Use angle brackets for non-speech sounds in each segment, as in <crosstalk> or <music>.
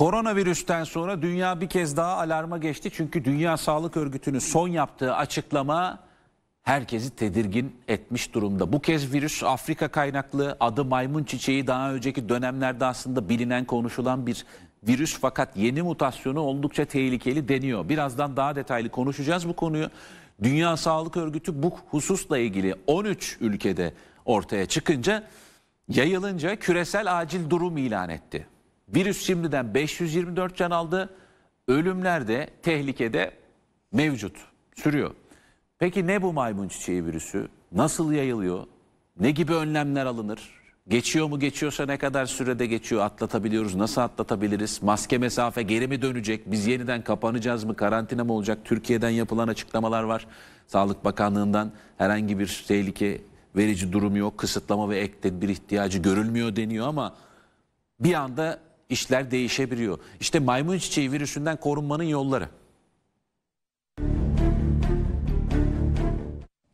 Koronavirüsten sonra dünya bir kez daha alarma geçti. Çünkü Dünya Sağlık Örgütü'nün son yaptığı açıklama herkesi tedirgin etmiş durumda. Bu kez virüs Afrika kaynaklı adı maymun çiçeği daha önceki dönemlerde aslında bilinen konuşulan bir virüs fakat yeni mutasyonu oldukça tehlikeli deniyor. Birazdan daha detaylı konuşacağız bu konuyu. Dünya Sağlık Örgütü bu hususla ilgili 13 ülkede ortaya çıkınca yayılınca küresel acil durum ilan etti. Virüs şimdiden 524 can aldı. Ölümler de tehlikede mevcut, sürüyor. Peki ne bu maymun çiçeği virüsü? Nasıl yayılıyor? Ne gibi önlemler alınır? Geçiyor mu geçiyorsa ne kadar sürede geçiyor atlatabiliyoruz nasıl atlatabiliriz maske mesafe geri mi dönecek biz yeniden kapanacağız mı karantina mı olacak Türkiye'den yapılan açıklamalar var Sağlık Bakanlığı'ndan herhangi bir tehlike verici durum yok kısıtlama ve ek tedbir ihtiyacı görülmüyor deniyor ama bir anda işler değişebiliyor. İşte maymun çiçeği virüsünden korunmanın yolları.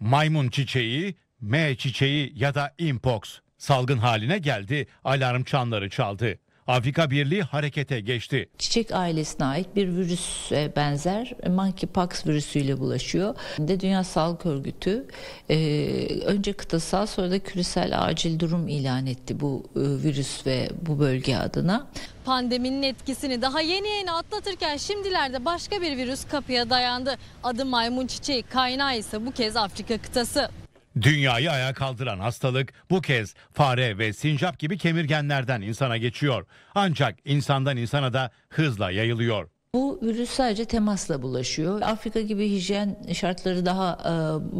Maymun çiçeği, M çiçeği ya da impox salgın haline geldi, alarm çanları çaldı. Afrika Birliği harekete geçti. Çiçek ailesine ait bir virüs benzer monkeypox virüsüyle bulaşıyor. De Dünya Sağlık Örgütü e, önce kıtasal sonra da küresel acil durum ilan etti bu e, virüs ve bu bölge adına. Pandeminin etkisini daha yeni yeni atlatırken şimdilerde başka bir virüs kapıya dayandı. Adı maymun çiçeği kaynağı ise bu kez Afrika kıtası. Dünyayı ayağa kaldıran hastalık bu kez fare ve sincap gibi kemirgenlerden insana geçiyor. Ancak insandan insana da hızla yayılıyor. Bu virüs sadece temasla bulaşıyor. Afrika gibi hijyen şartları daha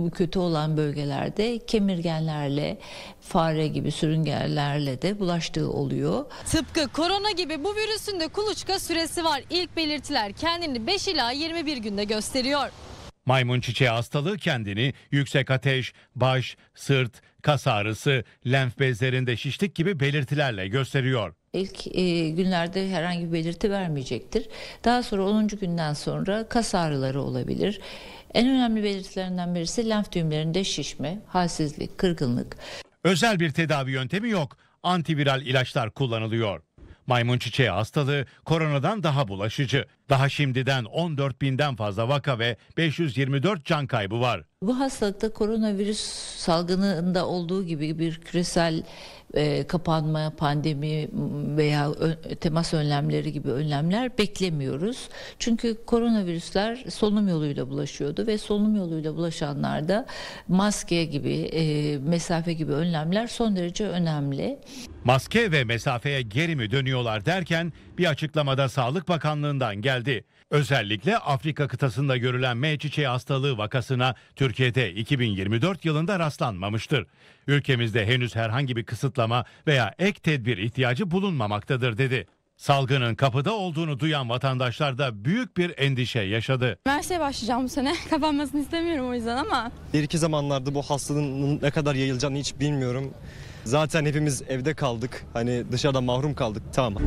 e, kötü olan bölgelerde kemirgenlerle, fare gibi sürüngenlerle de bulaştığı oluyor. Tıpkı korona gibi bu virüsün de kuluçka süresi var. İlk belirtiler kendini 5 ila 21 günde gösteriyor. Maymun çiçeği hastalığı kendini yüksek ateş, baş, sırt, kas ağrısı, lenf bezlerinde şişlik gibi belirtilerle gösteriyor. İlk e, günlerde herhangi bir belirti vermeyecektir. Daha sonra 10. günden sonra kas ağrıları olabilir. En önemli belirtilerinden birisi lenf düğümlerinde şişme, halsizlik, kırgınlık. Özel bir tedavi yöntemi yok. Antiviral ilaçlar kullanılıyor. Maymun çiçeği hastalığı koronadan daha bulaşıcı. Daha şimdiden 14 binden fazla vaka ve 524 can kaybı var. Bu hastalıkta koronavirüs salgınında olduğu gibi bir küresel e, kapanma, pandemi veya ö, temas önlemleri gibi önlemler beklemiyoruz. Çünkü koronavirüsler solunum yoluyla bulaşıyordu ve solunum yoluyla bulaşanlarda maske gibi, e, mesafe gibi önlemler son derece önemli. Maske ve mesafeye geri mi dönüyorlar derken bir açıklamada Sağlık Bakanlığı'ndan geldi. Özellikle Afrika kıtasında görülen M çiçeği hastalığı vakasına Türkiye'de 2024 yılında rastlanmamıştır. Ülkemizde henüz herhangi bir kısıtlama veya ek tedbir ihtiyacı bulunmamaktadır dedi. Salgının kapıda olduğunu duyan vatandaşlar da büyük bir endişe yaşadı. Üniversiteye başlayacağım bu sene. <laughs> Kapanmasını istemiyorum o yüzden ama. İlki zamanlarda bu hastalığın ne kadar yayılacağını hiç bilmiyorum. Zaten hepimiz evde kaldık. Hani dışarıda mahrum kaldık. Tamam.